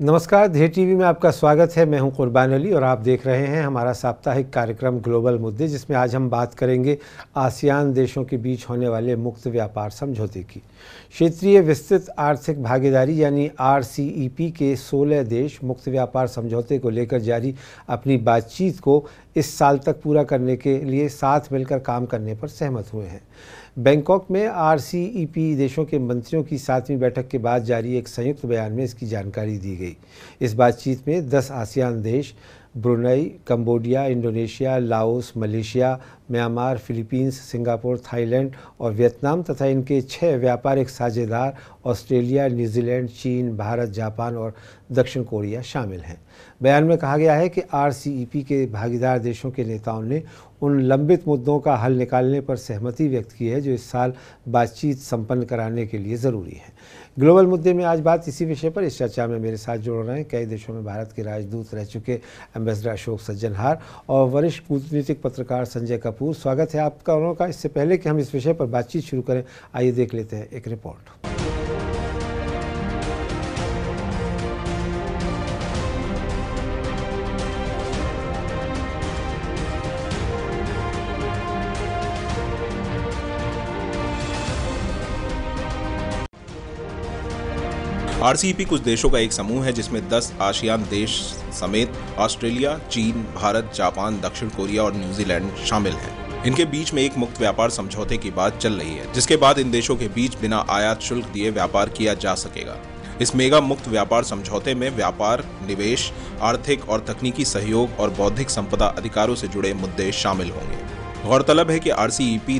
नमस्कार धे टीवी में आपका स्वागत है मैं हूं कुर्बान अली और आप देख रहे हैं हमारा साप्ताहिक कार्यक्रम ग्लोबल मुद्दे जिसमें आज हम बात करेंगे आसियान देशों के बीच होने वाले मुक्त व्यापार समझौते की क्षेत्रीय विस्तृत आर्थिक भागीदारी यानी आर के 16 देश मुक्त व्यापार समझौते को लेकर जारी अपनी बातचीत को इस साल तक पूरा करने के लिए साथ मिलकर काम करने पर सहमत हुए हैं बैंकॉक में आरसीईपी देशों के मंत्रियों की सातवीं बैठक के बाद जारी एक संयुक्त बयान में इसकी जानकारी दी गई इस बातचीत में 10 आसियान देश Brunei Cambodia Indonesia Laos Malaysia Myanmar Philippines Singapore Thailand और वियतनाम तथा इनके छह व्यापारिक साझेदार ऑस्ट्रेलिया न्यूजीलैंड चीन भारत जापान और दक्षिण कोरिया शामिल हैं बयान में कहा गया है कि आर के भागीदार देशों के नेताओं ने उन लंबित मुद्दों का हल निकालने पर सहमति व्यक्त की है जो इस साल बातचीत संपन्न कराने के लिए ज़रूरी है ग्लोबल मुद्दे में आज बात इसी विषय पर इस चर्चा में मेरे साथ जुड़ रहे हैं कई देशों में भारत के राजदूत रह चुके एम्बेसडर अशोक सज्जनहार और वरिष्ठ कूटनीतिक पत्रकार संजय कपूर कपूर स्वागत है आपका उन्होंने कहा इससे पहले कि हम इस विषय पर बातचीत शुरू करें आइए देख लेते हैं एक रिपोर्ट आरसीईपी कुछ देशों का एक समूह है जिसमें 10 आशियान देश समेत ऑस्ट्रेलिया चीन भारत जापान दक्षिण कोरिया और न्यूजीलैंड शामिल हैं इनके बीच में एक मुक्त व्यापार समझौते की बात चल रही है जिसके बाद इन देशों के बीच बिना आयात शुल्क दिए व्यापार किया जा सकेगा इस मेगा मुक्त व्यापार समझौते में व्यापार निवेश आर्थिक और तकनीकी सहयोग और बौद्धिक संपदा अधिकारों से जुड़े मुद्दे शामिल होंगे गौरतलब है कि आर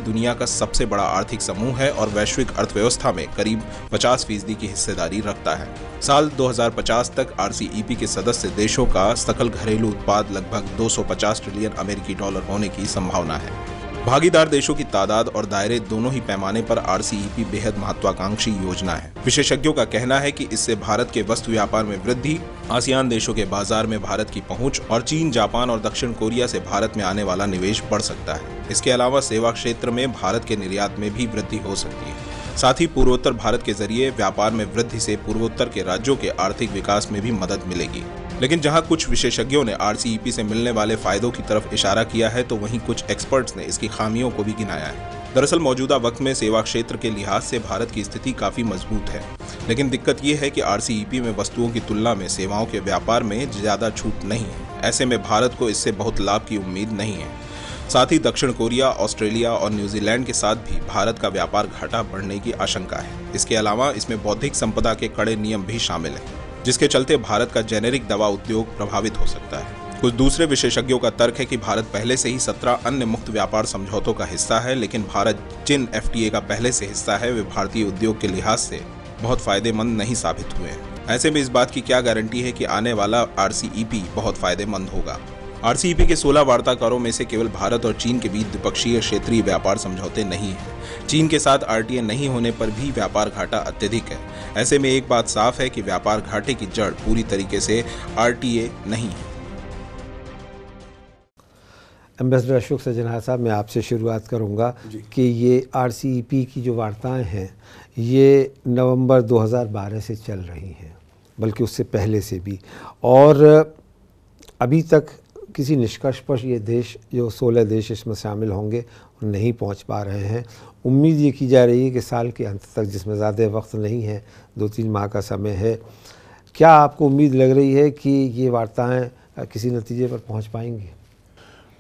दुनिया का सबसे बड़ा आर्थिक समूह है और वैश्विक अर्थव्यवस्था में करीब 50 फीसदी की हिस्सेदारी रखता है साल 2050 तक आर के सदस्य देशों का सकल घरेलू उत्पाद लगभग 250 ट्रिलियन अमेरिकी डॉलर होने की संभावना है भागीदार देशों की तादाद और दायरे दोनों ही पैमाने पर आर बेहद महत्वाकांक्षी योजना है विशेषज्ञों का कहना है कि इससे भारत के वस्तु व्यापार में वृद्धि आसियान देशों के बाजार में भारत की पहुंच और चीन जापान और दक्षिण कोरिया से भारत में आने वाला निवेश बढ़ सकता है इसके अलावा सेवा क्षेत्र में भारत के निर्यात में भी वृद्धि हो सकती है साथ ही पूर्वोत्तर भारत के जरिए व्यापार में वृद्धि से पूर्वोत्तर के राज्यों के आर्थिक विकास में भी मदद मिलेगी लेकिन जहां कुछ विशेषज्ञों ने आर e से मिलने वाले फायदों की तरफ इशारा किया है तो वहीं कुछ एक्सपर्ट्स ने इसकी खामियों को भी गिनाया है दरअसल मौजूदा वक्त में सेवा क्षेत्र के लिहाज से भारत की स्थिति काफ़ी मजबूत है लेकिन दिक्कत ये है कि आर e में वस्तुओं की तुलना में सेवाओं के व्यापार में ज़्यादा छूट नहीं है ऐसे में भारत को इससे बहुत लाभ की उम्मीद नहीं है साथ ही दक्षिण कोरिया ऑस्ट्रेलिया और न्यूजीलैंड के साथ भी भारत का व्यापार घाटा बढ़ने की आशंका है इसके अलावा इसमें बौद्धिक संपदा के कड़े नियम भी शामिल हैं जिसके चलते भारत का जेनेरिक दवा उद्योग प्रभावित हो सकता है कुछ दूसरे विशेषज्ञों का तर्क है कि भारत पहले से ही सत्रह अन्य मुक्त व्यापार समझौतों का हिस्सा है लेकिन भारत जिन एफ का पहले से हिस्सा है वे भारतीय उद्योग के लिहाज से बहुत फायदेमंद नहीं साबित हुए हैं ऐसे में इस बात की क्या गारंटी है कि आने वाला आर बहुत फायदेमंद होगा आरसीईपी के 16 वार्ताकारों में से केवल भारत और चीन के बीच द्विपक्षीय क्षेत्रीय व्यापार समझौते नहीं हैं चीन के साथ आरटीए नहीं होने पर भी व्यापार घाटा अत्यधिक है ऐसे में एक बात साफ है कि व्यापार घाटे की जड़ पूरी तरीके से आरटीए नहीं है एम्बेसडर अशोक सजनार साहब मैं आपसे शुरुआत करूंगा कि ये आरसीईपी की जो वार्ताएं हैं ये नवंबर 2012 से चल रही हैं बल्कि उससे पहले से भी और अभी तक किसी निष्कर्ष पर ये देश जो सोलह देश इसमें शामिल होंगे नहीं पहुंच पा रहे हैं उम्मीद ये की जा रही है कि साल के अंत तक जिसमें ज़्यादा वक्त नहीं है दो तीन माह का समय है क्या आपको उम्मीद लग रही है कि ये वार्ताएं किसी नतीजे पर पहुंच पाएंगी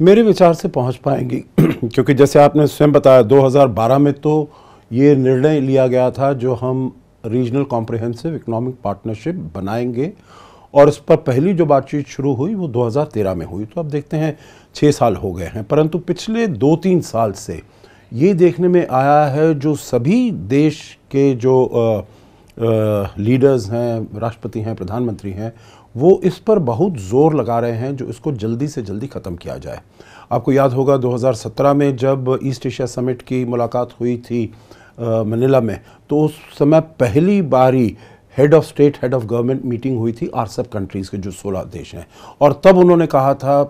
मेरे विचार से पहुंच पाएंगी क्योंकि जैसे आपने स्वयं बताया 2012 में तो ये निर्णय लिया गया था जो हम रीजनल कॉम्प्रिहेंसिव इकोनॉमिक पार्टनरशिप बनाएंगे और इस पर पहली जो बातचीत शुरू हुई वो 2013 में हुई तो अब देखते हैं छः साल हो गए हैं परंतु पिछले दो तीन साल से ये देखने में आया है जो सभी देश के जो आ, आ, लीडर्स हैं राष्ट्रपति हैं प्रधानमंत्री हैं वो इस पर बहुत जोर लगा रहे हैं जो इसको जल्दी से जल्दी ख़त्म किया जाए आपको याद होगा 2017 में जब ईस्ट एशिया समिट की मुलाकात हुई थी मनीला में तो उस समय पहली बारी head of state head of government meeting हुई थी आर सब कंट्रीज़ के जो सोलह देश हैं और तब उन्होंने कहा था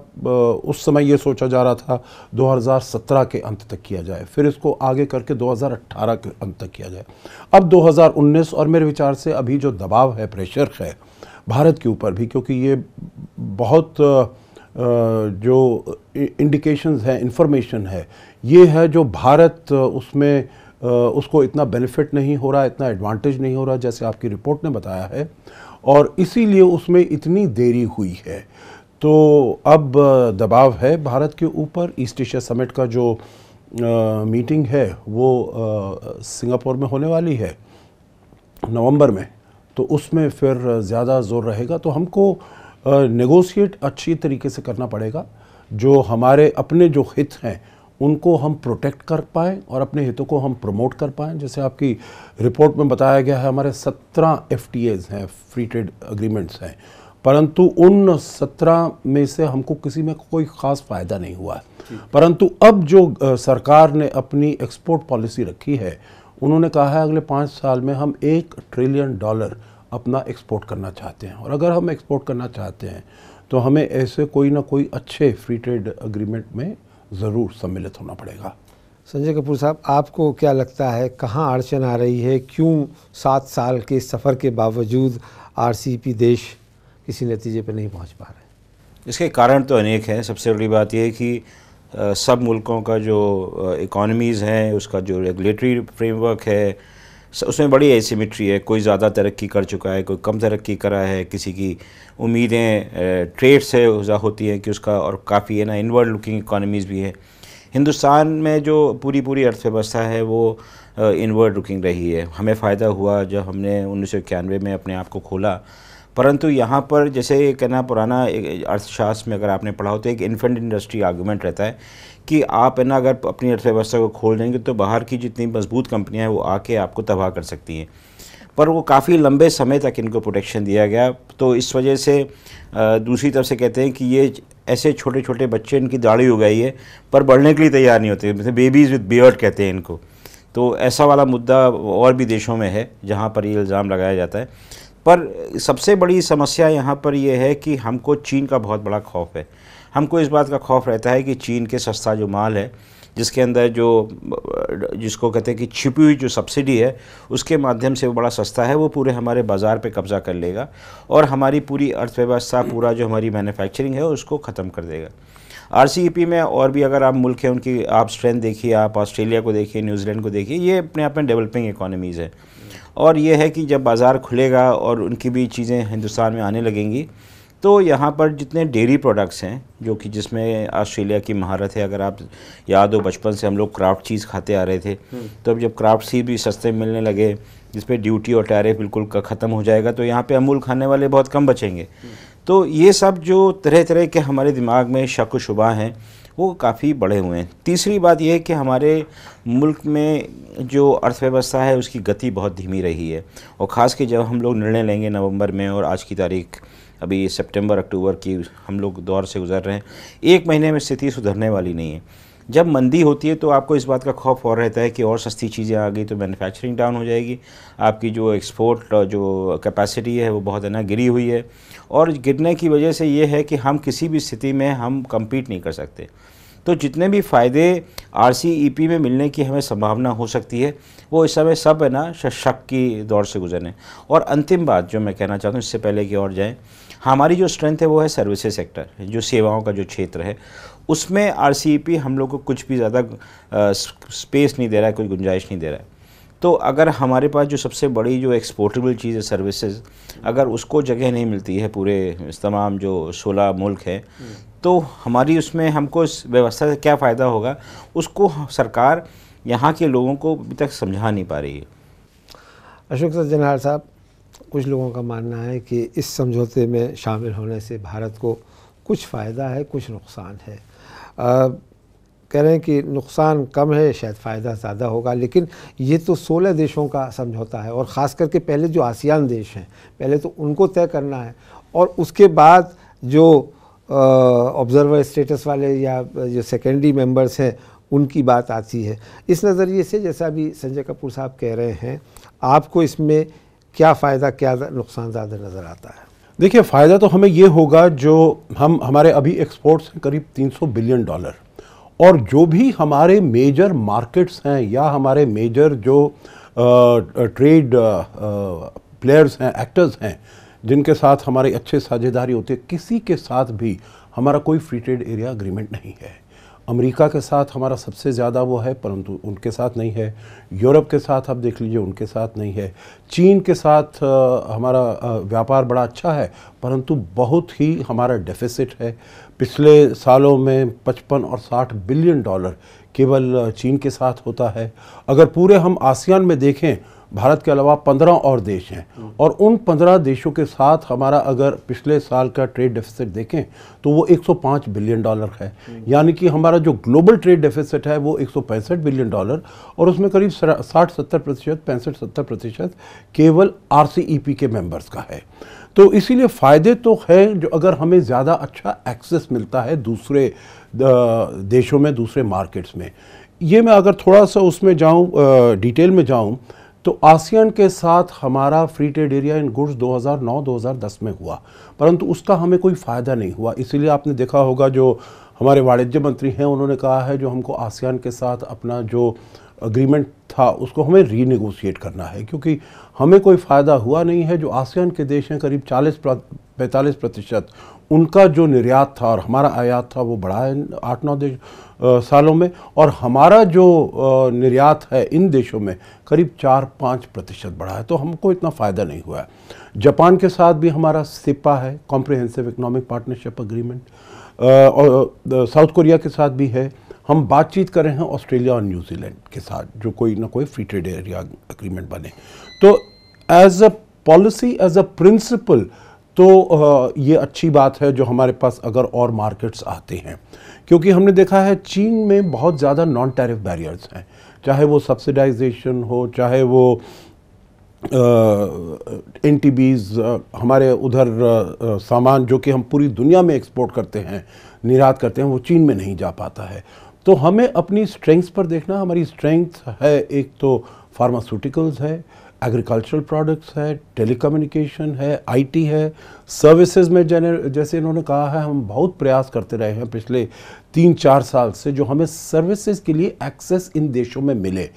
उस समय ये सोचा जा रहा था 2017 के अंत तक किया जाए फिर इसको आगे करके 2018 के अंत तक किया जाए अब 2019 और मेरे विचार से अभी जो दबाव है प्रेशर है भारत के ऊपर भी क्योंकि ये बहुत जो इंडिकेशंस है इन्फॉर्मेशन है ये है जो भारत उसमें उसको इतना बेनिफिट नहीं हो रहा इतना एडवांटेज नहीं हो रहा जैसे आपकी रिपोर्ट ने बताया है और इसीलिए उसमें इतनी देरी हुई है तो अब दबाव है भारत के ऊपर ईस्ट एशिया समिट का जो आ, मीटिंग है वो सिंगापुर में होने वाली है नवंबर में तो उसमें फिर ज़्यादा ज़ोर रहेगा तो हमको नेगोशिएट अच्छी तरीके से करना पड़ेगा जो हमारे अपने जो हित हैं उनको हम प्रोटेक्ट कर पाएँ और अपने हितों को हम प्रमोट कर पाएँ जैसे आपकी रिपोर्ट में बताया गया है हमारे सत्रह एफ हैं फ्री ट्रेड अग्रीमेंट्स हैं परंतु उन सत्रह में से हमको किसी में कोई ख़ास फ़ायदा नहीं हुआ परंतु अब जो सरकार ने अपनी एक्सपोर्ट पॉलिसी रखी है उन्होंने कहा है अगले पाँच साल में हम एक ट्रिलियन डॉलर अपना एक्सपोर्ट करना चाहते हैं और अगर हम एक्सपोर्ट करना चाहते हैं तो हमें ऐसे कोई ना कोई अच्छे फ्री ट्रेड अग्रीमेंट में ज़रूर सम्मिलित होना पड़ेगा संजय कपूर साहब आपको क्या लगता है कहाँ अड़चन आ रही है क्यों सात साल के सफ़र के बावजूद आरसीपी देश किसी नतीजे पर नहीं पहुँच पा रहे इसके कारण तो अनेक हैं सबसे बड़ी बात यह है कि सब मुल्कों का जो इकॉनमीज़ हैं उसका जो रेगुलेटरी फ्रेमवर्क है उसमें बड़ी एसीमिट्री है कोई ज़्यादा तरक्की कर चुका है कोई कम तरक्की करा है किसी की उम्मीदें ट्रेड्स है होती हैं कि उसका और काफ़ी है ना इनवर्ड लुकिंग इकानमीज़ भी हैं हिंदुस्तान में जो पूरी पूरी अर्थव्यवस्था है वो इनवर्ड लुकिंग रही है हमें फ़ायदा हुआ जब हमने उन्नीस में अपने आप को खोला परंतु यहाँ पर जैसे कहना पुराना अर्थशास्त्र में अगर आपने पढ़ा हो तो एक इन्फेंट इंडस्ट्री आर्गूमेंट रहता है कि आप है ना अगर अपनी अर्थव्यवस्था को खोल देंगे तो बाहर की जितनी मजबूत कंपनियां हैं वो आके आपको तबाह कर सकती हैं पर वो काफ़ी लंबे समय तक इनको प्रोटेक्शन दिया गया तो इस वजह से दूसरी तरफ से कहते हैं कि ये ऐसे छोटे छोटे बच्चे इनकी दाढ़ी उगाई है पर बढ़ने के लिए तैयार नहीं होते मतलब बेबीज़ विद बियर्ड कहते हैं इनको तो ऐसा वाला मुद्दा और भी देशों में है जहाँ पर ये इल्ज़ाम लगाया जाता है पर सबसे बड़ी समस्या यहाँ पर यह है कि हमको चीन का बहुत बड़ा खौफ है हमको इस बात का खौफ रहता है कि चीन के सस्ता जो माल है जिसके अंदर जो जिसको कहते हैं कि छिपी हुई जो सब्सिडी है उसके माध्यम से वो बड़ा सस्ता है वो पूरे हमारे बाज़ार पे कब्ज़ा कर लेगा और हमारी पूरी अर्थव्यवस्था पूरा जो हमारी मैन्युफैक्चरिंग है उसको ख़त्म कर देगा आर e में और भी अगर आप मुल्क हैं उनकी आप स्ट्रेंथ देखिए आप ऑस्ट्रेलिया को देखिए न्यूजीलैंड को देखिए ये अपने आप में डेवलपिंग इकोनॉमीज़ है और ये है कि जब बाज़ार खुलेगा और उनकी भी चीज़ें हिंदुस्तान में आने लगेंगी तो यहाँ पर जितने डेयरी प्रोडक्ट्स हैं जो कि जिसमें ऑस्ट्रेलिया की महारत है अगर आप याद हो बचपन से हम लोग क्राफ्ट चीज़ खाते आ रहे थे हम्म। तो अब जब क्राफ्ट चीज़ भी सस्ते मिलने लगे जिस पर ड्यूटी और टैरिफ बिल्कुल ख़त्म हो जाएगा तो यहाँ पे अमूल खाने वाले बहुत कम बचेंगे हम्म। तो ये सब जो तरह तरह के हमारे दिमाग में शक शुबा हैं वो काफ़ी बढ़े हुए हैं तीसरी बात यह है कि हमारे मुल्क में जो अर्थव्यवस्था है उसकी गति बहुत धीमी रही है और ख़ास के जब हम लोग निर्णय लेंगे नवंबर में और आज की तारीख अभी सितंबर अक्टूबर की हम लोग दौर से गुजर रहे हैं एक महीने में स्थिति सुधरने वाली नहीं है जब मंदी होती है तो आपको इस बात का खौफ और रहता है कि और सस्ती चीज़ें आ गई तो मैन्युफैक्चरिंग डाउन हो जाएगी आपकी जो एक्सपोर्ट जो कैपेसिटी है वो बहुत है ना गिरी हुई है और गिरने की वजह से ये है कि हम किसी भी स्थिति में हम कम्पीट नहीं कर सकते तो जितने भी फ़ायदे आर e में मिलने की हमें संभावना हो सकती है वो इस समय सब है ना शक की दौर से गुजरने और अंतिम बात जो मैं कहना चाहता हूँ इससे पहले कि और जाएँ हमारी जो स्ट्रेंथ है वो है सर्विसेज सेक्टर जो सेवाओं का जो क्षेत्र है उसमें आर e हम लोग को कुछ भी ज़्यादा स्पेस नहीं दे रहा है कोई गुंजाइश नहीं दे रहा है तो अगर हमारे पास जो सबसे बड़ी जो एक्सपोर्टेबल चीज़ है सर्विसेज अगर उसको जगह नहीं मिलती है पूरे तमाम जो सोलह मुल्क हैं तो हमारी उसमें हमको इस व्यवस्था से क्या फ़ायदा होगा उसको सरकार यहाँ के लोगों को अभी तक समझा नहीं पा रही है अशोक सज्जनहार साहब कुछ लोगों का मानना है कि इस समझौते में शामिल होने से भारत को कुछ फ़ायदा है कुछ नुकसान है आ, कह रहे हैं कि नुकसान कम है शायद फ़ायदा ज़्यादा होगा लेकिन ये तो 16 देशों का समझौता है और ख़ास करके पहले जो आसियान देश हैं पहले तो उनको तय करना है और उसके बाद जो ऑब्ज़र्वर स्टेटस वाले या जो सेकेंडरी मेंबर्स हैं उनकी बात आती है इस नज़रिए से जैसा भी संजय कपूर साहब कह रहे हैं आपको इसमें क्या फ़ायदा क्या नुकसान ज़्यादा नज़र आता है देखिए फ़ायदा तो हमें ये होगा जो हम हमारे अभी एक्सपोर्ट्स हैं करीब 300 बिलियन डॉलर और जो भी हमारे मेजर मार्केट्स हैं या हमारे मेजर जो ट्रेड प्लेयर्स हैं एक्टर्स हैं जिनके साथ हमारी अच्छे साझेदारी होती है किसी के साथ भी हमारा कोई फ्री ट्रेड एरिया अग्रीमेंट नहीं है अमेरिका के साथ हमारा सबसे ज़्यादा वो है परंतु उनके साथ नहीं है यूरोप के साथ आप देख लीजिए उनके साथ नहीं है चीन के साथ हमारा व्यापार बड़ा अच्छा है परंतु बहुत ही हमारा डेफिसिट है पिछले सालों में 55 और 60 बिलियन डॉलर केवल चीन के साथ होता है अगर पूरे हम आसियान में देखें भारत के अलावा पंद्रह और देश हैं हम्म। और उन पंद्रह देशों के साथ हमारा अगर पिछले साल का ट्रेड डेफिसिट देखें तो वो 105 बिलियन डॉलर है हम्म। यानी कि हमारा जो ग्लोबल ट्रेड डेफिसिट है वो एक बिलियन डॉलर और उसमें करीब साठ सत्तर प्रतिशत पैंसठ सत्तर प्रतिशत केवल आर e के मेम्बर्स का है तो इसीलिए फ़ायदे तो हैं जो अगर हमें ज़्यादा अच्छा एक्सेस मिलता है दूसरे देशों में दूसरे मार्केट्स में ये मैं अगर थोड़ा सा उसमें जाऊँ डिटेल में जाऊँ तो आसियान के साथ हमारा free trade area in goods 2009-2010 में हुआ परंतु उसका हमें कोई फ़ायदा नहीं हुआ इसीलिए आपने देखा होगा जो हमारे वाणिज्य मंत्री हैं उन्होंने कहा है जो हमको आसियान के साथ अपना जो अग्रीमेंट था उसको हमें रीनिगोशिएट करना है क्योंकि हमें कोई फ़ायदा हुआ नहीं है जो आसियान के देश हैं करीब 40 पैंतालीस प्रतिशत उनका जो निर्यात था और हमारा आयात था वो बढ़ा है आठ नौ देश सालों में और हमारा जो निर्यात है इन देशों में करीब चार पाँच प्रतिशत बढ़ा है तो हमको इतना फ़ायदा नहीं हुआ है जापान के साथ भी हमारा सिपा है कॉम्प्रिहेंसिव इकोनॉमिक पार्टनरशिप अग्रीमेंट और साउथ कोरिया के साथ भी है हम बातचीत कर रहे हैं ऑस्ट्रेलिया और न्यूजीलैंड के साथ जो कोई ना कोई फ्री ट्रेड एरिया अग्रीमेंट बने तो एज तो, a policy as a principle तो ये अच्छी बात है जो हमारे पास अगर और मार्केट्स आते हैं क्योंकि हमने देखा है चीन में बहुत ज़्यादा नॉन टैरिफ बैरियर्स हैं चाहे वो सब्सिडाइजेशन हो चाहे वो एन टी बीज हमारे उधर uh, सामान जो कि हम पूरी दुनिया में एक्सपोर्ट करते हैं निर्यात करते हैं वो चीन में नहीं जा पाता है तो हमें अपनी स्ट्रेंथ्स पर देखना हमारी स्ट्रेंथ है एक तो फार्मास्यूटिकल्स है एग्रीकल्चरल प्रोडक्ट्स है टेलीकम्युनिकेशन है आईटी है सर्विसेज में जैसे इन्होंने कहा है हम बहुत प्रयास करते रहे हैं पिछले तीन चार साल से जो हमें सर्विसेज के लिए एक्सेस इन देशों में मिले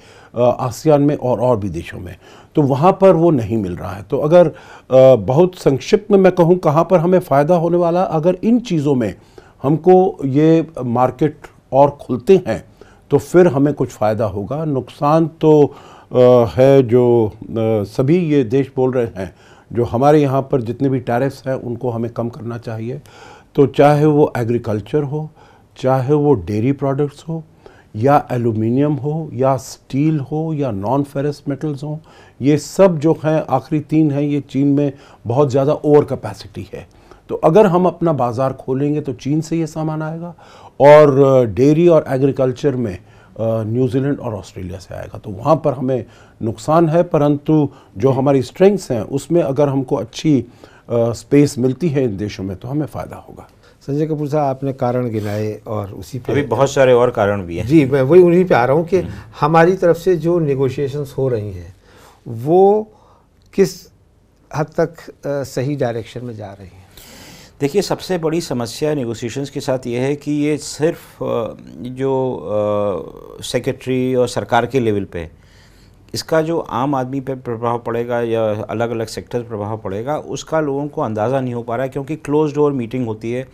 आसियान में और और भी देशों में तो वहाँ पर वो नहीं मिल रहा है तो अगर आ, बहुत संक्षिप्त में मैं कहूँ कहाँ पर हमें फ़ायदा होने वाला अगर इन चीज़ों में हमको ये मार्केट और खुलते हैं तो फिर हमें कुछ फ़ायदा होगा नुकसान तो है जो सभी ये देश बोल रहे हैं जो हमारे यहाँ पर जितने भी टैरिफ्स हैं उनको हमें कम करना चाहिए तो चाहे वो एग्रीकल्चर हो चाहे वो डेयरी प्रोडक्ट्स हो या एलुमिनियम हो या स्टील हो या नॉन फेरस मेटल्स हो ये सब जो हैं आखिरी तीन हैं ये चीन में बहुत ज़्यादा ओवर कैपेसिटी है तो अगर हम अपना बाज़ार खोलेंगे तो चीन से ये सामान आएगा और डेयरी और एग्रीकल्चर में न्यूजीलैंड और ऑस्ट्रेलिया से आएगा तो वहाँ पर हमें नुकसान है परंतु जो हमारी स्ट्रेंथ्स हैं उसमें अगर हमको अच्छी स्पेस मिलती है इन देशों में तो हमें फ़ायदा होगा संजय कपूर साहब आपने कारण गिनाए और उसी पर अभी बहुत सारे और कारण भी हैं जी मैं वही उन्हीं पे आ रहा हूँ कि हम्म। हमारी तरफ से जो निगोशिएशंस हो रही हैं वो किस हद तक सही डायरेक्शन में जा रही हैं देखिए सबसे बड़ी समस्या नेगोशिएशंस के साथ ये है कि ये सिर्फ जो सेक्रेटरी और सरकार के लेवल पे इसका जो आम आदमी पे प्रभाव पड़ेगा या अलग अलग सेक्टर प्रभाव पड़ेगा उसका लोगों को अंदाज़ा नहीं हो पा रहा है क्योंकि क्लोज डोर मीटिंग होती है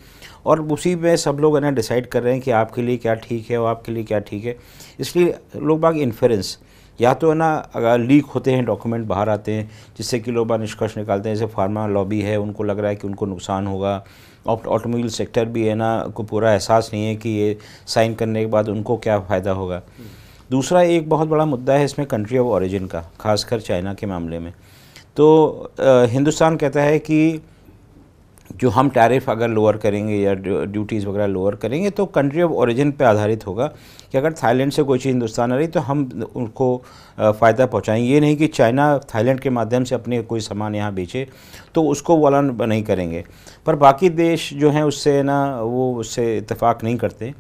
और उसी में सब लोग है ना डिसाइड कर रहे हैं कि आपके लिए क्या ठीक है और आपके लिए क्या ठीक है इसलिए लोग बाग इन्फ्रेंस या तो है ना अगर लीक होते हैं डॉक्यूमेंट बाहर आते हैं जिससे कि लोग बार निष्कर्ष निकालते हैं जैसे फार्मा लॉबी है उनको लग रहा है कि उनको नुकसान होगा ऑटोमोबाइल सेक्टर भी है ना को पूरा एहसास नहीं है कि ये साइन करने के बाद उनको क्या फ़ायदा होगा दूसरा एक बहुत बड़ा मुद्दा है इसमें कंट्री ऑफ ऑरिजिन का खासकर चाइना के मामले में तो आ, हिंदुस्तान कहता है कि जो हम टैरिफ अगर लोअर करेंगे या ड्यूटीज़ वगैरह लोअर करेंगे तो कंट्री ऑफ ओरिजिन पे आधारित होगा कि अगर थाईलैंड से कोई चीज़ हिंदुस्तान आ रही तो हम उनको फ़ायदा पहुँचाएँ ये नहीं कि चाइना थाईलैंड के माध्यम से अपने कोई सामान यहाँ बेचे तो उसको वालान नहीं करेंगे पर बाकी देश जो हैं उससे ना वो उससे इतफाक़ नहीं करते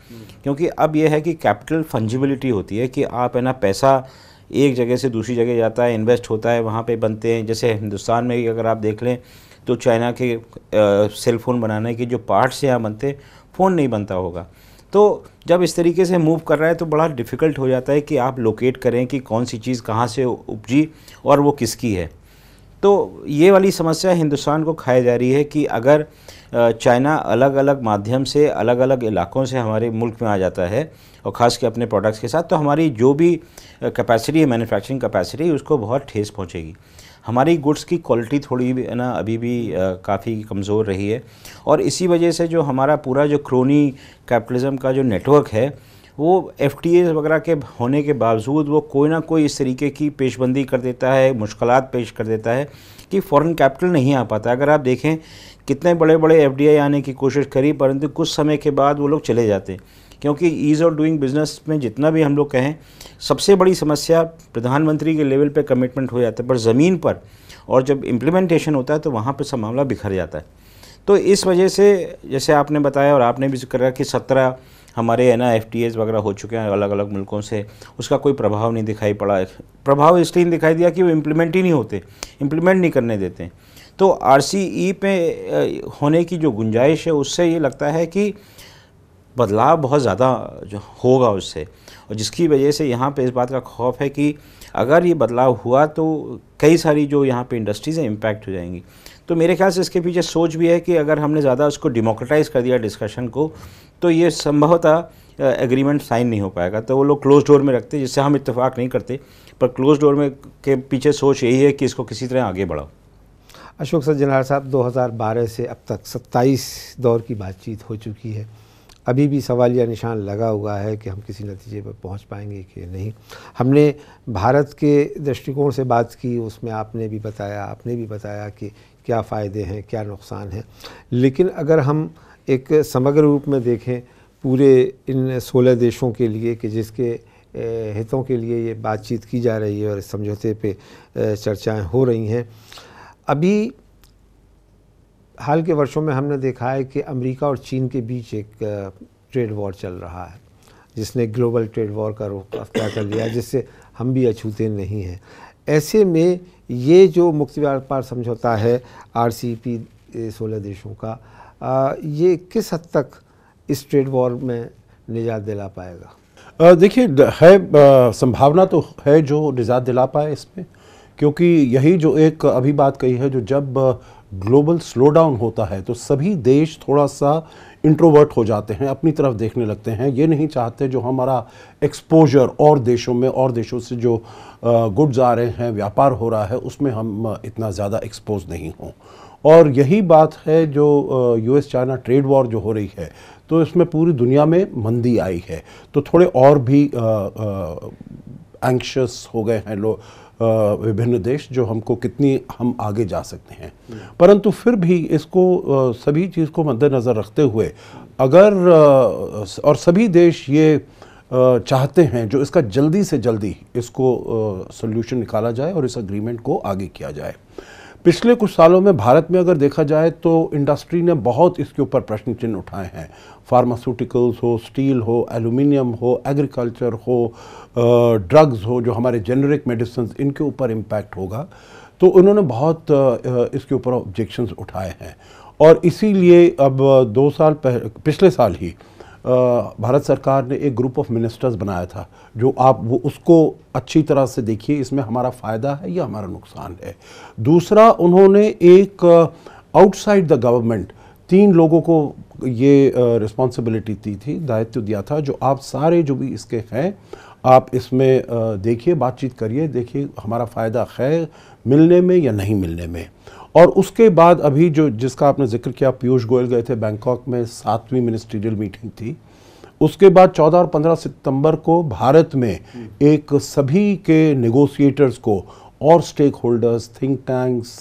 क्योंकि अब यह है कि कैपिटल फंजिबिलिटी होती है कि आप है ना पैसा एक जगह से दूसरी जगह जाता है इन्वेस्ट होता है वहाँ पे बनते हैं जैसे हिंदुस्तान में अगर आप देख लें तो चाइना के सेल फ़ोन बनाने के जो पार्ट्स यहाँ बनते फ़ोन नहीं बनता होगा तो जब इस तरीके से मूव कर रहा है तो बड़ा डिफ़िकल्ट हो जाता है कि आप लोकेट करें कि कौन सी चीज़ कहाँ से उपजी और वो किसकी है तो ये वाली समस्या हिंदुस्तान को खाई जा रही है कि अगर चाइना अलग अलग माध्यम से अलग अलग इलाकों से हमारे मुल्क में आ जाता है और ख़ास के अपने प्रोडक्ट्स के साथ तो हमारी जो भी कैपेसिटी है मैन्युफैक्चरिंग कैपेसिटी उसको बहुत ठेस पहुँचेगी हमारी गुड्स की क्वालिटी थोड़ी भी ना अभी भी काफ़ी कमज़ोर रही है और इसी वजह से जो हमारा पूरा जो क्रोनी कैपिटलिज्म का जो नेटवर्क है वो एफ वगैरह के होने के बावजूद वो कोई ना कोई इस तरीके की पेशबंदी कर देता है मुश्किल पेश कर देता है कि फ़ॉरेन कैपिटल नहीं आ पाता अगर आप देखें कितने बड़े बड़े एफ आने की कोशिश करी परंतु कुछ समय के बाद वो लोग चले जाते हैं क्योंकि ईज़ ऑफ डूइंग बिजनेस में जितना भी हम लोग कहें सबसे बड़ी समस्या प्रधानमंत्री के लेवल पे कमिटमेंट हो जाता है पर ज़मीन पर और जब इम्प्लीमेंटेशन होता है तो वहाँ पर सब मामला बिखर जाता है तो इस वजह से जैसे आपने बताया और आपने भी जिक्र कि सत्रह हमारे है ना एफ वगैरह हो चुके हैं अलग अलग मुल्कों से उसका कोई प्रभाव नहीं दिखाई पड़ा प्रभाव इसलिए नहीं दिखाई दिया कि वो इम्प्लीमेंट ही नहीं होते इम्प्लीमेंट नहीं करने देते तो आर e पे होने की जो गुंजाइश है उससे ये लगता है कि बदलाव बहुत ज़्यादा जो होगा उससे और जिसकी वजह से यहाँ पे इस बात का खौफ है कि अगर ये बदलाव हुआ तो कई सारी जो यहाँ पे इंडस्ट्रीज़ हैं इम्पैक्ट हो जाएंगी तो मेरे ख्याल से इसके पीछे सोच भी है कि अगर हमने ज़्यादा उसको डिमोक्रेटाइज़ कर दिया डिस्कशन को तो ये संभवतः एग्रीमेंट साइन नहीं हो पाएगा तो वो लोग क्लोज डोर में रखते जिससे हम इतफाक़ नहीं करते पर क्लोज डोर में के पीछे सोच यही है कि इसको किसी तरह आगे बढ़ाओ अशोक सज्जनार साहब 2012 से अब तक 27 दौर की बातचीत हो चुकी है अभी भी सवाल या निशान लगा हुआ है कि हम किसी नतीजे पर पहुंच पाएंगे कि नहीं हमने भारत के दृष्टिकोण से बात की उसमें आपने भी बताया आपने भी बताया कि क्या फ़ायदे हैं क्या नुकसान हैं लेकिन अगर हम एक समग्र रूप में देखें पूरे इन सोलह देशों के लिए कि जिसके हितों के लिए ये बातचीत की जा रही है और इस समझौते पे चर्चाएं हो रही हैं अभी हाल के वर्षों में हमने देखा है कि अमेरिका और चीन के बीच एक ट्रेड वॉर चल रहा है जिसने ग्लोबल ट्रेड वॉर का रुख अख्तियार कर लिया जिससे हम भी अछूते नहीं हैं ऐसे में ये जो मुक्त व्यापार समझौता है आर सी पी सोलह देशों का आ, ये किस हद तक इस ट्रेड वॉर में निजात दिला पाएगा देखिए है संभावना तो है जो निजात दिला पाए इसमें क्योंकि यही जो एक अभी बात कही है जो जब ग्लोबल स्लो डाउन होता है तो सभी देश थोड़ा सा इंट्रोवर्ट हो जाते हैं अपनी तरफ देखने लगते हैं ये नहीं चाहते जो हमारा एक्सपोजर और देशों में और देशों से जो गुड्स आ रहे हैं व्यापार हो रहा है उसमें हम इतना ज़्यादा एक्सपोज नहीं हों और यही बात है जो यूएस चाइना ट्रेड वॉर जो हो रही है तो इसमें पूरी दुनिया में मंदी आई है तो थोड़े और भी एंक्शस हो गए हैं लोग विभिन्न देश जो हमको कितनी हम आगे जा सकते हैं परंतु फिर भी इसको सभी चीज़ को मद्देनज़र रखते हुए अगर और सभी देश ये चाहते हैं जो इसका जल्दी से जल्दी इसको सोल्यूशन निकाला जाए और इस अग्रीमेंट को आगे किया जाए पिछले कुछ सालों में भारत में अगर देखा जाए तो इंडस्ट्री ने बहुत इसके ऊपर प्रश्न चिन्ह उठाए हैं फार्मास्यूटिकल्स हो स्टील हो एल्यूमिनियम हो एग्रीकल्चर हो ड्रग्स हो जो हमारे जेनरिक मेडिसिन इनके ऊपर इम्पैक्ट होगा तो उन्होंने बहुत इसके ऊपर ऑब्जेक्शंस उठाए हैं और इसीलिए अब दो साल पिछले साल ही भारत सरकार ने एक ग्रुप ऑफ मिनिस्टर्स बनाया था जो आप वो उसको अच्छी तरह से देखिए इसमें हमारा फ़ायदा है या हमारा नुकसान है दूसरा उन्होंने एक आउटसाइड द गवर्नमेंट तीन लोगों को ये रिस्पॉन्सिबिलिटी दी थी दायित्व दिया था जो आप सारे जो भी इसके हैं आप इसमें देखिए बातचीत करिए देखिए हमारा फ़ायदा है मिलने में या नहीं मिलने में और उसके बाद अभी जो जिसका आपने जिक्र किया पीयूष गोयल गए थे बैंकॉक में सातवीं मिनिस्ट्रियल मीटिंग थी उसके बाद 14 और 15 सितंबर को भारत में एक सभी के नेगोशिएटर्स को और स्टेक होल्डर्स थिंक टैंक्स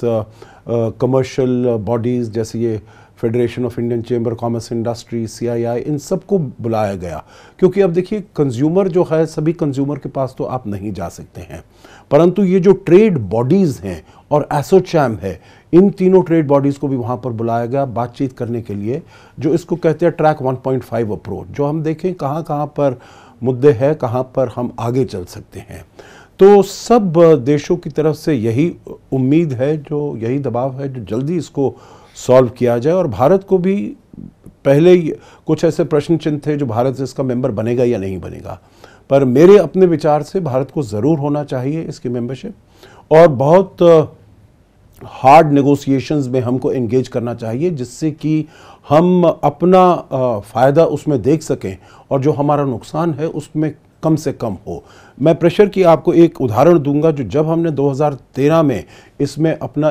कमर्शियल बॉडीज़ जैसे ये federation of Indian chamber commerce industry CII इन सबको बुलाया गया क्योंकि अब देखिए कंज्यूमर जो है सभी कंज्यूमर के पास तो आप नहीं जा सकते हैं परंतु ये जो ट्रेड बॉडीज़ हैं और एसोचैम है इन तीनों ट्रेड बॉडीज़ को भी वहाँ पर बुलाया गया बातचीत करने के लिए जो इसको कहते हैं ट्रैक 1.5 अप्रोच जो हम देखें कहाँ कहाँ पर मुद्दे हैं कहाँ पर हम आगे चल सकते हैं तो सब देशों की तरफ से यही उम्मीद है जो यही दबाव है जो जल्दी इसको सॉल्व किया जाए और भारत को भी पहले ही कुछ ऐसे प्रश्न चिन्ह थे जो भारत इसका मेंबर बनेगा या नहीं बनेगा पर मेरे अपने विचार से भारत को ज़रूर होना चाहिए इसकी मेंबरशिप और बहुत हार्ड नेगोशिएशंस में हमको एंगेज करना चाहिए जिससे कि हम अपना फ़ायदा उसमें देख सकें और जो हमारा नुकसान है उसमें कम से कम हो मैं प्रेशर की आपको एक उदाहरण दूंगा जो जब हमने 2013 में इसमें अपना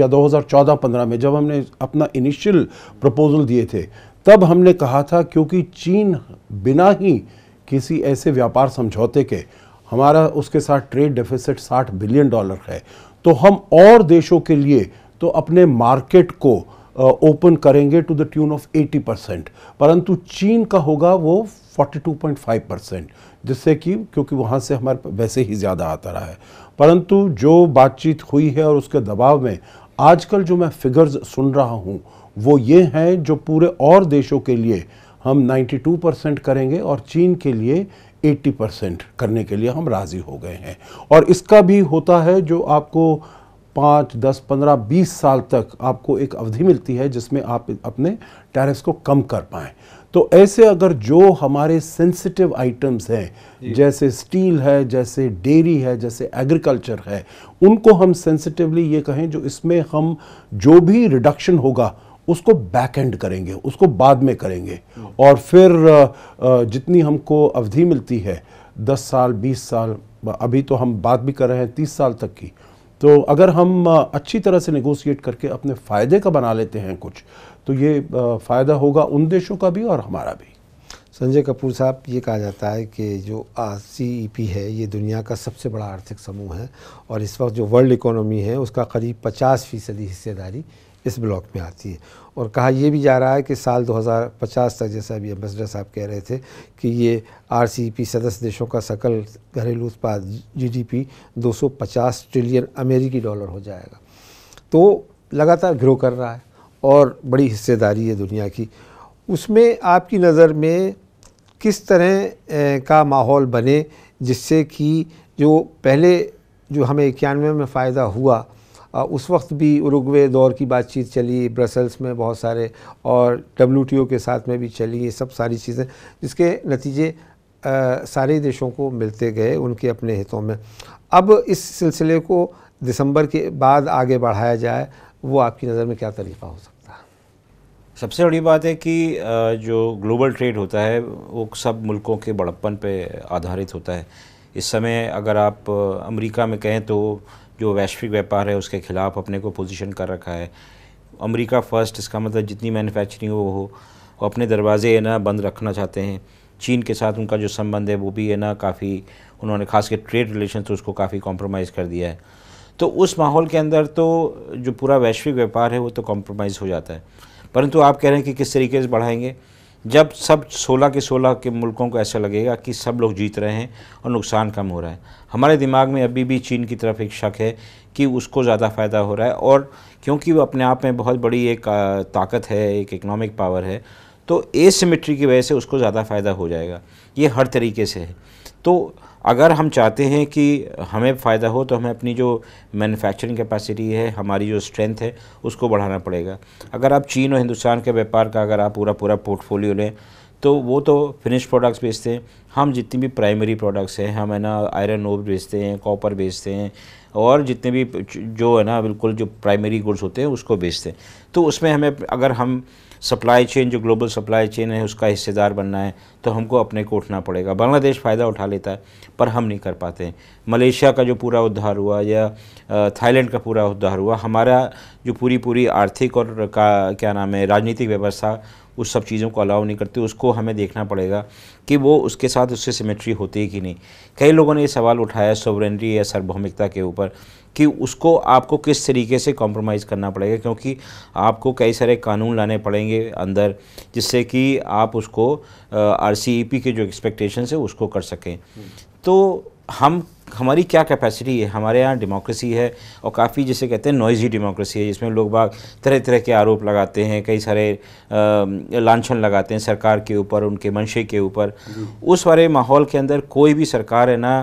या 2014-15 में जब हमने अपना इनिशियल प्रपोजल दिए थे तब हमने कहा था क्योंकि चीन बिना ही किसी ऐसे व्यापार समझौते के हमारा उसके साथ ट्रेड डेफिसिट 60 बिलियन डॉलर है तो हम और देशों के लिए तो अपने मार्केट को ओपन करेंगे to the tune of 80 percent परंतु चीन का होगा वो 42.5 परसेंट जिससे कि क्योंकि वहाँ से हमारे वैसे ही ज़्यादा आता रहा है परंतु जो बातचीत हुई है और उसके दबाव में आजकल जो मैं फिगर्स सुन रहा हूँ वो ये हैं जो पूरे और देशों के लिए हम 92 परसेंट करेंगे और चीन के लिए 80 परसेंट करने के लिए हम राज़ी हो गए हैं और इसका भी होता है जो आपको पाँच दस पंद्रह बीस साल तक आपको एक अवधि मिलती है जिसमें आप अपने टैरिफ्स को कम कर पाएँ तो ऐसे अगर जो हमारे सेंसिटिव आइटम्स हैं जैसे स्टील है जैसे डेयरी है जैसे एग्रीकल्चर है उनको हम सेंसिटिवली ये कहें जो इसमें हम जो भी रिडक्शन होगा उसको बैक एंड करेंगे उसको बाद में करेंगे और फिर जितनी हमको अवधि मिलती है दस साल बीस साल अभी तो हम बात भी कर रहे हैं तीस साल तक की तो अगर हम अच्छी तरह से नेगोशिएट करके अपने फ़ायदे का बना लेते हैं कुछ तो ये फ़ायदा होगा उन देशों का भी और हमारा भी संजय कपूर साहब ये कहा जाता है कि जो सी e है ये दुनिया का सबसे बड़ा आर्थिक समूह है और इस वक्त जो वर्ल्ड इकोनॉमी है उसका करीब पचास फीसदी हिस्सेदारी इस ब्लॉक में आती है और कहा यह भी जा रहा है कि साल 2050 तक जैसा अभी एम्बेसडर साहब कह रहे थे कि ये आरसीईपी सदस्य देशों का सकल घरेलू उत्पाद जीडीपी 250 ट्रिलियन अमेरिकी डॉलर हो जाएगा तो लगातार ग्रो कर रहा है और बड़ी हिस्सेदारी है दुनिया की उसमें आपकी नज़र में किस तरह का माहौल बने जिससे कि जो पहले जो हमें इक्यानवे में फ़ायदा हुआ उस वक्त भी उरुग्वे दौर की बातचीत चली ब्रसल्स में बहुत सारे और डब्ल्यू के साथ में भी चली ये सब सारी चीज़ें जिसके नतीजे सारे देशों को मिलते गए उनके अपने हितों में अब इस सिलसिले को दिसंबर के बाद आगे बढ़ाया जाए वो आपकी नज़र में क्या तरीका हो सकता है सबसे बड़ी बात है कि जो ग्लोबल ट्रेड होता है वो सब मुल्कों के बड़प्पन पे आधारित होता है इस समय अगर आप अमेरिका में कहें तो जो वैश्विक व्यापार है उसके खिलाफ अपने को पोजीशन कर रखा है अमेरिका फर्स्ट इसका मतलब जितनी मैन्युफैक्चरिंग वो हो वो अपने दरवाजे है ना बंद रखना चाहते हैं चीन के साथ उनका जो संबंध है वो भी है ना काफ़ी उन्होंने खास के ट्रेड रिलेशन तो उसको काफ़ी कॉम्प्रोमाइज़ कर दिया है तो उस माहौल के अंदर तो जो पूरा वैश्विक व्यापार है वो तो कॉम्प्रोमाइज़ हो जाता है परंतु आप कह रहे हैं कि किस तरीके से बढ़ाएंगे जब सब 16 के 16 के मुल्कों को ऐसा लगेगा कि सब लोग जीत रहे हैं और नुकसान कम हो रहा है हमारे दिमाग में अभी भी चीन की तरफ एक शक है कि उसको ज़्यादा फ़ायदा हो रहा है और क्योंकि वो अपने आप में बहुत बड़ी एक ताकत है एक इकनॉमिक पावर है तो एसिमेट्री की वजह से उसको ज़्यादा फ़ायदा हो जाएगा ये हर तरीके से है तो अगर हम चाहते हैं कि हमें फ़ायदा हो तो हमें अपनी जो मैन्युफैक्चरिंग कैपेसिटी है हमारी जो स्ट्रेंथ है उसको बढ़ाना पड़ेगा अगर आप चीन और हिंदुस्तान के व्यापार का अगर आप पूरा पूरा पोर्टफोलियो लें तो वो तो फिनिश प्रोडक्ट्स बेचते हैं हम जितनी भी प्राइमरी प्रोडक्ट्स हैं हम है ना आयरन ओब बेचते हैं कॉपर बेचते हैं और जितने भी जो है ना बिल्कुल जो प्राइमरी गुड्स होते हैं उसको बेचते हैं तो उसमें हमें अगर हम सप्लाई चेन जो ग्लोबल सप्लाई चेन है उसका हिस्सेदार बनना है तो हमको अपने को उठना पड़ेगा बांग्लादेश फ़ायदा उठा लेता है पर हम नहीं कर पाते हैं मलेशिया का जो पूरा उद्धार हुआ या थाईलैंड का पूरा उद्धार हुआ हमारा जो पूरी पूरी आर्थिक और का क्या नाम है राजनीतिक व्यवस्था उस सब चीज़ों को अलाउ नहीं करती उसको हमें देखना पड़ेगा कि वो उसके साथ उससे सिमेट्री होती है कि नहीं कई लोगों ने ये सवाल उठाया सोवरेनरी या सार्वभौमिकता के ऊपर कि उसको आपको किस तरीके से कॉम्प्रोमाइज़ करना पड़ेगा क्योंकि आपको कई सारे कानून लाने पड़ेंगे अंदर जिससे कि आप उसको आर e के जो एक्सपेक्टेशन है उसको कर सकें तो हम हमारी क्या कैपेसिटी है हमारे यहाँ डेमोक्रेसी है और काफ़ी जिसे कहते हैं नॉइजी डेमोक्रेसी है जिसमें लोग बाग तरह तरह के आरोप लगाते हैं कई सारे लाछन लगाते हैं सरकार के ऊपर उनके मंशे के ऊपर उस वाले माहौल के अंदर कोई भी सरकार है ना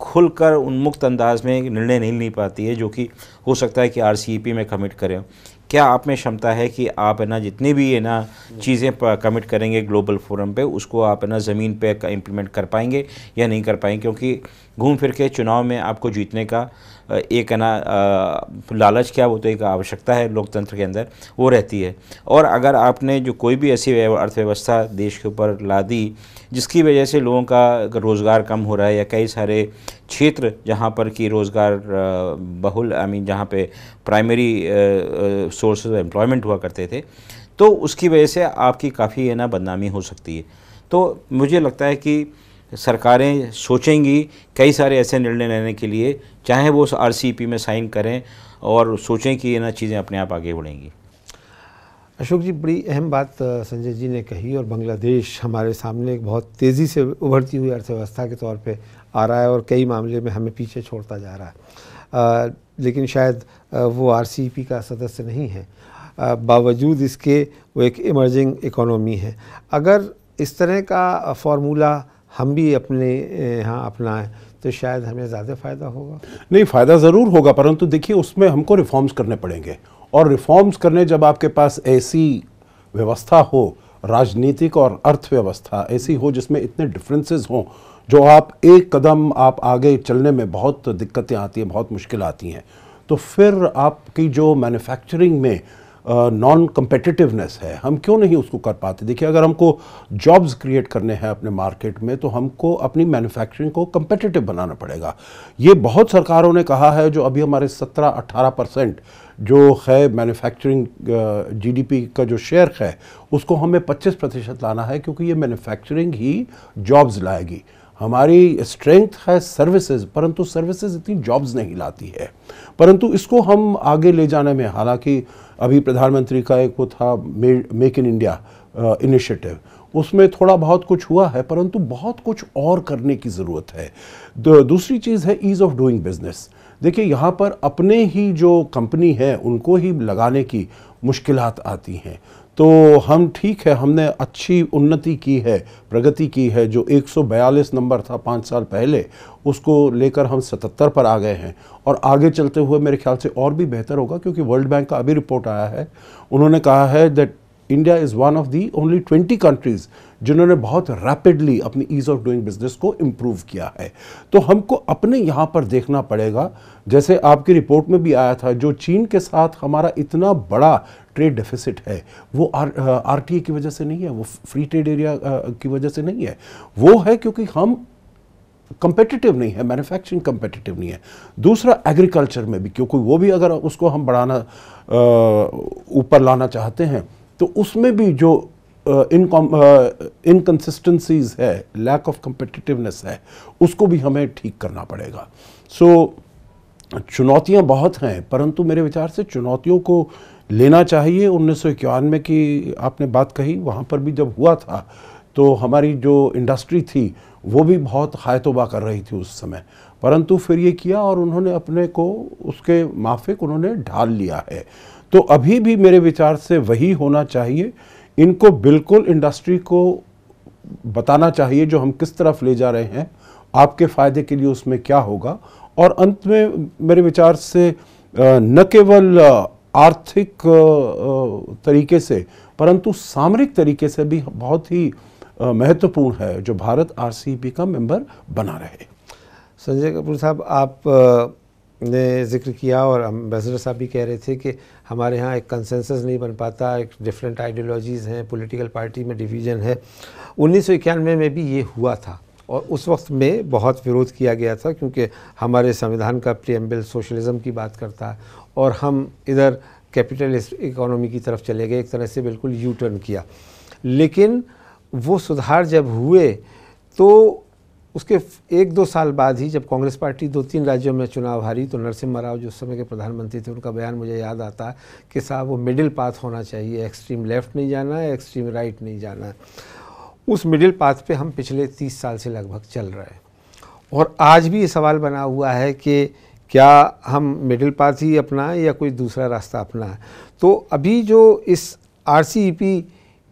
खुलकर उन्मुक्त अंदाज में निर्णय नहीं ले पाती है जो कि हो सकता है कि आर में कमिट करें क्या आप में क्षमता है कि आप है ना जितनी भी है ना चीज़ें कमिट करेंगे ग्लोबल फोरम पे उसको आप है ना ज़मीन पे इम्प्लीमेंट कर पाएंगे या नहीं कर पाएंगे क्योंकि घूम फिर के चुनाव में आपको जीतने का एक है ना लालच क्या वो तो एक आवश्यकता है लोकतंत्र के अंदर वो रहती है और अगर आपने जो कोई भी ऐसी अर्थव्यवस्था देश के ऊपर ला दी जिसकी वजह से लोगों का रोज़गार कम हो रहा है या कई सारे क्षेत्र जहाँ पर कि रोज़गार बहुल आई मीन जहाँ पे प्राइमरी सोर्स ऑफ एम्प्लॉयमेंट हुआ करते थे तो उसकी वजह से आपकी काफ़ी है ना बदनामी हो सकती है तो मुझे लगता है कि सरकारें सोचेंगी कई सारे ऐसे निर्णय लेने के लिए चाहे वो उस आरसीपी में साइन करें और सोचें कि ये ना चीज़ें अपने आप आगे बढ़ेंगी अशोक जी बड़ी अहम बात संजय जी ने कही और बांग्लादेश हमारे सामने एक बहुत तेज़ी से उभरती हुई अर्थव्यवस्था के तौर पे आ रहा है और कई मामले में हमें पीछे छोड़ता जा रहा है आ, लेकिन शायद वो आर का सदस्य नहीं है आ, बावजूद इसके वो एक इमर्जिंग इकोनॉमी है अगर इस तरह का फार्मूला हम भी अपने यहाँ अपनाएं तो शायद हमें ज़्यादा फ़ायदा होगा नहीं फ़ायदा ज़रूर होगा परंतु देखिए उसमें हमको रिफॉर्म्स करने पड़ेंगे और रिफॉर्म्स करने जब आपके पास ऐसी व्यवस्था हो राजनीतिक और अर्थव्यवस्था ऐसी हो जिसमें इतने डिफरेंसेस हों जो आप एक कदम आप आगे चलने में बहुत दिक्कतें आती हैं बहुत मुश्किल आती हैं तो फिर आपकी जो मैन्युफैक्चरिंग में नॉन कम्पटिटिवनेस है हम क्यों नहीं उसको कर पाते देखिए अगर हमको जॉब्स क्रिएट करने हैं अपने मार्केट में तो हमको अपनी मैन्युफैक्चरिंग को कम्पटिटिव बनाना पड़ेगा ये बहुत सरकारों ने कहा है जो अभी हमारे सत्रह अट्ठारह परसेंट जो है मैन्युफैक्चरिंग जीडीपी का जो शेयर है उसको हमें 25 प्रतिशत लाना है क्योंकि ये मैन्युफैक्चरिंग ही जॉब्स लाएगी हमारी स्ट्रेंथ है सर्विसेज परंतु सर्विसेज इतनी जॉब्स नहीं लाती है परंतु इसको हम आगे ले जाने में हालांकि अभी प्रधानमंत्री का एक वो था मेक इन इंडिया इनिशिएटिव उसमें थोड़ा बहुत कुछ हुआ है परंतु बहुत कुछ और करने की ज़रूरत है दूसरी चीज़ है ईज़ ऑफ डूइंग बिजनेस देखिए यहाँ पर अपने ही जो कंपनी है उनको ही लगाने की मुश्किल आती हैं तो हम ठीक है हमने अच्छी उन्नति की है प्रगति की है जो 142 नंबर था पाँच साल पहले उसको लेकर हम 77 पर आ गए हैं और आगे चलते हुए मेरे ख्याल से और भी बेहतर होगा क्योंकि वर्ल्ड बैंक का अभी रिपोर्ट आया है उन्होंने कहा है that India is one of the only twenty countries जिन्होंने बहुत रैपिडली अपनी ईज़ ऑफ डूइंग बिजनेस को इम्प्रूव किया है तो हमको अपने यहाँ पर देखना पड़ेगा जैसे आपकी रिपोर्ट में भी आया था जो चीन के साथ हमारा इतना बड़ा ट्रेड डेफिसिट है वो आर आर की वजह से नहीं है वो फ्री ट्रेड एरिया की वजह से नहीं है वो है क्योंकि हम कंपेटिटिव नहीं है मैन्युफैक्चरिंग कंपेटिटिव नहीं है दूसरा एग्रीकल्चर में भी क्योंकि वो भी अगर उसको हम बढ़ाना ऊपर लाना चाहते हैं तो उसमें भी जो इनकन्सिस्टेंसीज uh, है लैक ऑफ कम्पटिटिवनेस है उसको भी हमें ठीक करना पड़ेगा सो so, चुनौतियाँ बहुत हैं परंतु मेरे विचार से चुनौतियों को लेना चाहिए उन्नीस सौ इक्यानवे की आपने बात कही वहाँ पर भी जब हुआ था तो हमारी जो इंडस्ट्री थी वो भी बहुत हायतोबा कर रही थी उस समय परंतु फिर ये किया और उन्होंने अपने को उसके माफिक उन्होंने ढाल लिया है तो अभी भी मेरे विचार से वही होना चाहिए इनको बिल्कुल इंडस्ट्री को बताना चाहिए जो हम किस तरफ ले जा रहे हैं आपके फ़ायदे के लिए उसमें क्या होगा और अंत में मेरे विचार से न केवल आर्थिक तरीके से परंतु सामरिक तरीके से भी बहुत ही महत्वपूर्ण है जो भारत आरसीपी का मेंबर बना रहे संजय कपूर साहब आप ने जिक्र किया और अम्बेसडर साहब भी कह रहे थे कि हमारे यहाँ एक कंसेंसस नहीं बन पाता एक डिफरेंट आइडियोलॉजीज़ हैं पॉलिटिकल पार्टी में डिवीज़न है उन्नीस में भी ये हुआ था और उस वक्त में बहुत विरोध किया गया था क्योंकि हमारे संविधान का प्रियम्बल सोशलिज़म की बात करता है और हम इधर कैपिटलिस्ट इकोनॉमी की तरफ चले गए एक तरह से बिल्कुल यू टर्न किया लेकिन वो सुधार जब हुए तो उसके एक दो साल बाद ही जब कांग्रेस पार्टी दो तीन राज्यों में चुनाव हारी तो नरसिम्हा राव जो उस समय के प्रधानमंत्री थे उनका बयान मुझे याद आता कि साहब वो मिडिल पाथ होना चाहिए एक्सट्रीम लेफ्ट नहीं जाना है एक्सट्रीम राइट नहीं जाना है उस मिडिल पाथ पे हम पिछले तीस साल से लगभग चल रहे हैं और आज भी ये सवाल बना हुआ है कि क्या हम मिडिल पाथ ही अपना या कोई दूसरा रास्ता अपना है तो अभी जो इस आर e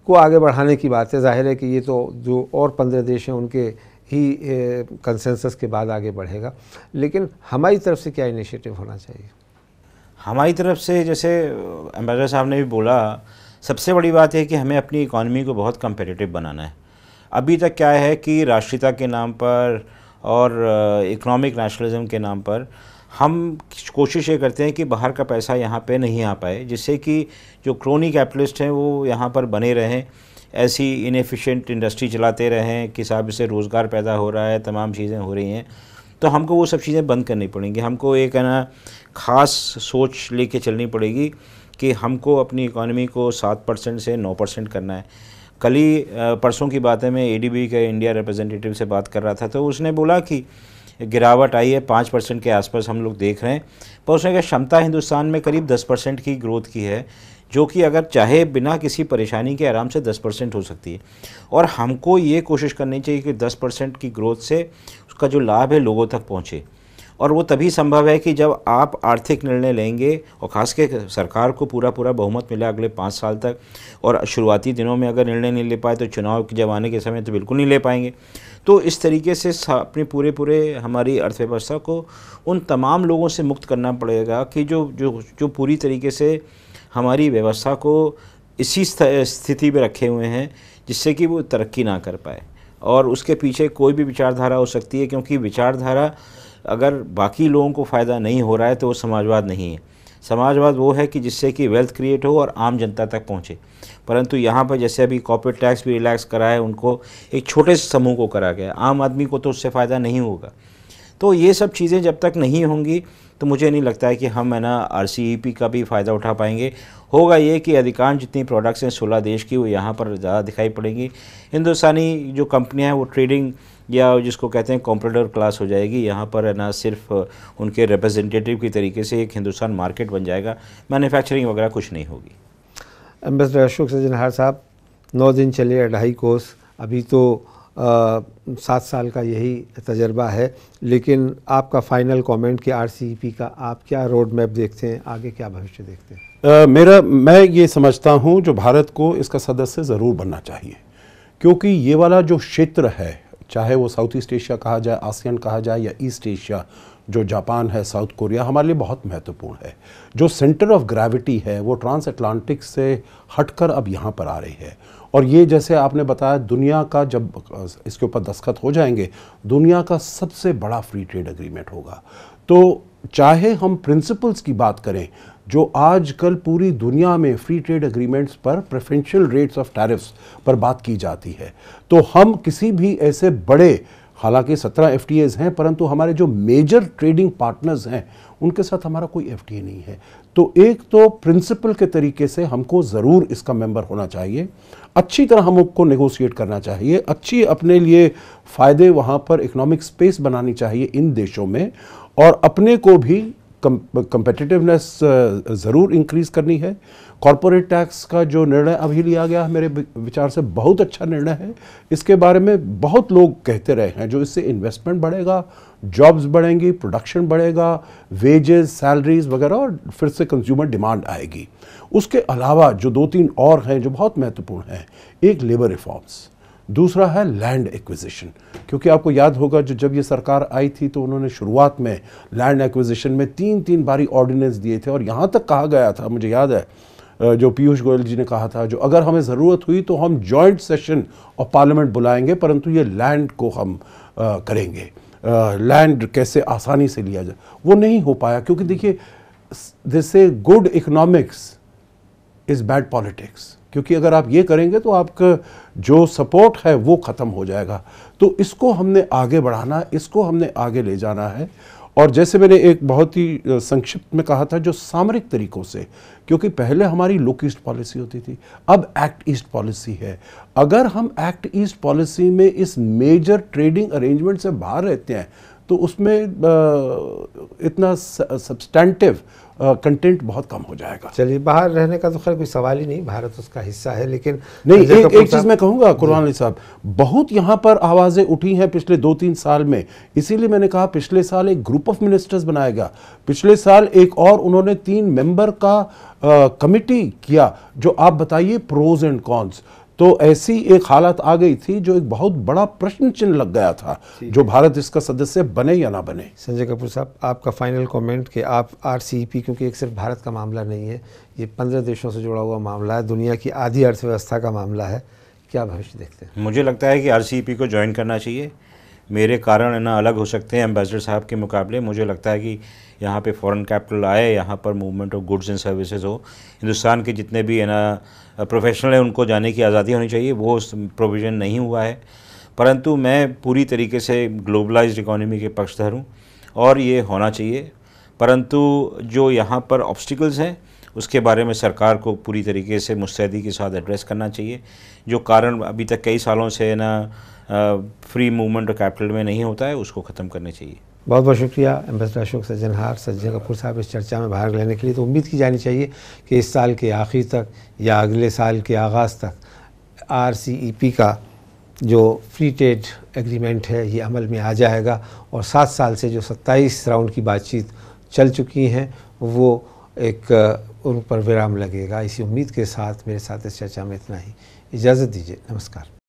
को आगे बढ़ाने की बात है जाहिर है कि ये तो जो और पंद्रह देश हैं उनके ही कंसेंसस के बाद आगे बढ़ेगा लेकिन हमारी तरफ से क्या इनिशिएटिव होना चाहिए हमारी तरफ से जैसे एम्बेसडर साहब ने भी बोला सबसे बड़ी बात है कि हमें अपनी इकॉनमी को बहुत कंपेटिटिव बनाना है अभी तक क्या है कि राष्ट्रीयता के नाम पर और इकोनॉमिक नेशनलिज्म के नाम पर हम कोशिश ये करते हैं कि बाहर का पैसा यहाँ पे नहीं आ पाए जिससे कि जो क्रोनी कैपिटलिस्ट हैं वो यहाँ पर बने रहें ऐसी इनफिशेंट इंडस्ट्री चलाते रहें कि साहब इससे रोज़गार पैदा हो रहा है तमाम चीज़ें हो रही हैं तो हमको वो सब चीज़ें बंद करनी पड़ेंगी हमको एक है ना ख़ास सोच लेके चलनी पड़ेगी कि हमको अपनी इकॉनमी को सात परसेंट से नौ परसेंट करना है कल ही परसों की बात है मैं ए के इंडिया रिप्रेजेंटेटिव से बात कर रहा था तो उसने बोला कि गिरावट आई है पाँच परसेंट के आसपास हम लोग देख रहे हैं पर उसने कहा क्षमता हिंदुस्तान में करीब दस परसेंट की ग्रोथ की है जो कि अगर चाहे बिना किसी परेशानी के आराम से 10 परसेंट हो सकती है और हमको ये कोशिश करनी चाहिए कि 10 परसेंट की ग्रोथ से उसका जो लाभ है लोगों तक पहुँचे और वो तभी संभव है कि जब आप आर्थिक निर्णय लेंगे और खास के सरकार को पूरा पूरा बहुमत मिला अगले पाँच साल तक और शुरुआती दिनों में अगर निर्णय नहीं ले पाए तो चुनाव जब के समय तो बिल्कुल नहीं ले पाएंगे तो इस तरीके से अपने पूरे पूरे हमारी अर्थव्यवस्था को उन तमाम लोगों से मुक्त करना पड़ेगा कि जो जो जो पूरी तरीके से हमारी व्यवस्था को इसी स्थिति में रखे हुए हैं जिससे कि वो तरक्की ना कर पाए और उसके पीछे कोई भी विचारधारा हो सकती है क्योंकि विचारधारा अगर बाकी लोगों को फ़ायदा नहीं हो रहा है तो वो समाजवाद नहीं है समाजवाद वो है कि जिससे कि वेल्थ क्रिएट हो और आम जनता तक पहुंचे परंतु यहाँ पर जैसे अभी कॉपरेट टैक्स भी रिलैक्स करा है उनको एक छोटे से समूह को करा गया आम आदमी को तो उससे फ़ायदा नहीं होगा तो ये सब चीज़ें जब तक नहीं होंगी तो मुझे नहीं लगता है कि हम है ना आर e का भी फ़ायदा उठा पाएंगे होगा ये कि अधिकांश जितनी प्रोडक्ट्स हैं सोलह देश की वो यहाँ पर ज़्यादा दिखाई पड़ेंगी हिंदुस्तानी जो कंपनियाँ हैं वो ट्रेडिंग या जिसको कहते हैं कॉम्प्यूटर क्लास हो जाएगी यहाँ पर है ना सिर्फ उनके रिप्रेजेंटेटिव की तरीके से एक हिंदुस्तान मार्केट बन जाएगा मैन्युफैक्चरिंग वगैरह कुछ नहीं होगी एम्बेसडर अशोक सज्जनहार साहब नौ दिन चले अढ़ाई कोर्स अभी तो सात साल का यही तजर्बा है लेकिन आपका फाइनल कमेंट कि आर e का आप क्या रोड मैप देखते हैं आगे क्या भविष्य देखते हैं आ, मेरा मैं ये समझता हूँ जो भारत को इसका सदस्य ज़रूर बनना चाहिए क्योंकि ये वाला जो क्षेत्र है चाहे वो साउथ ईस्ट एशिया कहा जाए आसियान कहा जाए या ईस्ट एशिया जो जापान है साउथ कोरिया हमारे लिए बहुत महत्वपूर्ण है जो सेंटर ऑफ ग्रेविटी है वो ट्रांस अटलांटिक से हटकर अब यहाँ पर आ रही है और ये जैसे आपने बताया दुनिया का जब इसके ऊपर दस्खत हो जाएंगे दुनिया का सबसे बड़ा फ्री ट्रेड एग्रीमेंट होगा तो चाहे हम प्रिंसिपल्स की बात करें जो आजकल पूरी दुनिया में फ्री ट्रेड एग्रीमेंट्स पर प्रेफरेंशियल रेट्स ऑफ टैरिफ्स पर बात की जाती है तो हम किसी भी ऐसे बड़े हालांकि सत्रह एफ हैं परंतु हमारे जो मेजर ट्रेडिंग पार्टनर्स हैं उनके साथ हमारा कोई एफ नहीं है तो एक तो प्रिंसिपल के तरीके से हमको ज़रूर इसका मेंबर होना चाहिए अच्छी तरह हमको नेगोशिएट करना चाहिए अच्छी अपने लिए फ़ायदे वहाँ पर इकोनॉमिक स्पेस बनानी चाहिए इन देशों में और अपने को भी कंपेटिटिवनेस ज़रूर इंक्रीज़ करनी है कॉरपोरेट टैक्स का जो निर्णय अभी लिया गया है मेरे विचार से बहुत अच्छा निर्णय है इसके बारे में बहुत लोग कहते रहे हैं जो इससे इन्वेस्टमेंट बढ़ेगा जॉब्स बढ़ेंगी प्रोडक्शन बढ़ेगा वेजेस सैलरीज वगैरह और फिर से कंज्यूमर डिमांड आएगी उसके अलावा जो दो तीन और हैं जो बहुत महत्वपूर्ण हैं एक लेबर रिफॉर्म्स दूसरा है लैंड एक्विजिशन क्योंकि आपको याद होगा जो जब ये सरकार आई थी तो उन्होंने शुरुआत में लैंड एक्विजिशन में तीन तीन बारी ऑर्डिनेंस दिए थे और यहाँ तक कहा गया था मुझे याद है जो पीयूष गोयल जी ने कहा था जो अगर हमें ज़रूरत हुई तो हम जॉइंट सेशन ऑफ पार्लियामेंट बुलाएंगे परंतु ये लैंड को हम आ, करेंगे लैंड कैसे आसानी से लिया जाए वो नहीं हो पाया क्योंकि देखिए this a good economics is bad politics क्योंकि अगर आप ये करेंगे तो आपका जो सपोर्ट है वो ख़त्म हो जाएगा तो इसको हमने आगे बढ़ाना इसको हमने आगे ले जाना है और जैसे मैंने एक बहुत ही संक्षिप्त में कहा था जो सामरिक तरीकों से क्योंकि पहले हमारी लुक ईस्ट पॉलिसी होती थी अब एक्ट ईस्ट पॉलिसी है अगर हम एक्ट ईस्ट पॉलिसी में इस मेजर ट्रेडिंग अरेंजमेंट से बाहर रहते हैं तो उसमें इतना सब्सटैंटिव कंटेंट बहुत कम हो जाएगा चलिए बाहर रहने का तो खैर कोई सवाल ही नहीं भारत उसका हिस्सा है लेकिन नहीं एक, एक चीज़ मैं कहूंगा कुरान अली साहब बहुत यहाँ पर आवाज़ें उठी हैं पिछले दो तीन साल में इसीलिए मैंने कहा पिछले साल एक ग्रुप ऑफ मिनिस्टर्स बनाया गया पिछले साल एक और उन्होंने तीन मेंबर का कमिटी किया जो आप बताइए प्रोज एंड कॉन्स तो ऐसी एक हालत आ गई थी जो एक बहुत बड़ा प्रश्न चिन्ह लग गया था जो भारत इसका सदस्य बने या ना बने संजय कपूर साहब आपका फाइनल कमेंट कि आप आर e क्योंकि एक सिर्फ भारत का मामला नहीं है ये पंद्रह देशों से जुड़ा हुआ मामला है दुनिया की आधी अर्थव्यवस्था का मामला है क्या भविष्य देखते हैं मुझे लगता है कि आर e को ज्वाइन करना चाहिए मेरे कारण ना अलग हो सकते हैं एम्बेसडर साहब के मुकाबले मुझे लगता है कि यहाँ पे फॉरेन कैपिटल आए यहाँ पर movement of goods and services हो हिंदुस्तान के जितने भी है ना प्रोफेशनल हैं उनको जाने की आज़ादी होनी चाहिए वो प्रोविज़न नहीं हुआ है परंतु मैं पूरी तरीके से ग्लोबलाइज्ड इकोनॉमी के पक्षधर हूँ और ये होना चाहिए परंतु जो यहाँ पर ऑब्स्टिकल्स हैं उसके बारे में सरकार को पूरी तरीके से मुस्तैदी के साथ एड्रेस करना चाहिए जो कारण अभी तक कई सालों से ना फ्री मूवमेंट और कैपिटल में नहीं होता है उसको ख़त्म करना चाहिए बहुत बहुत शुक्रिया एम्बेसडर अशोक सज्जनहार सज्जन कपूर साहब इस चर्चा में भाग लेने के लिए तो उम्मीद की जानी चाहिए कि इस साल के आखिर तक या अगले साल के आगाज़ तक आर e का जो फ्री ट्रेड एग्रीमेंट है ये अमल में आ जाएगा और सात साल से जो सत्ताईस राउंड की बातचीत चल चुकी हैं वो एक उन पर विराम लगेगा इसी उम्मीद के साथ मेरे साथ इस चर्चा में इतना ही इजाज़त दीजिए नमस्कार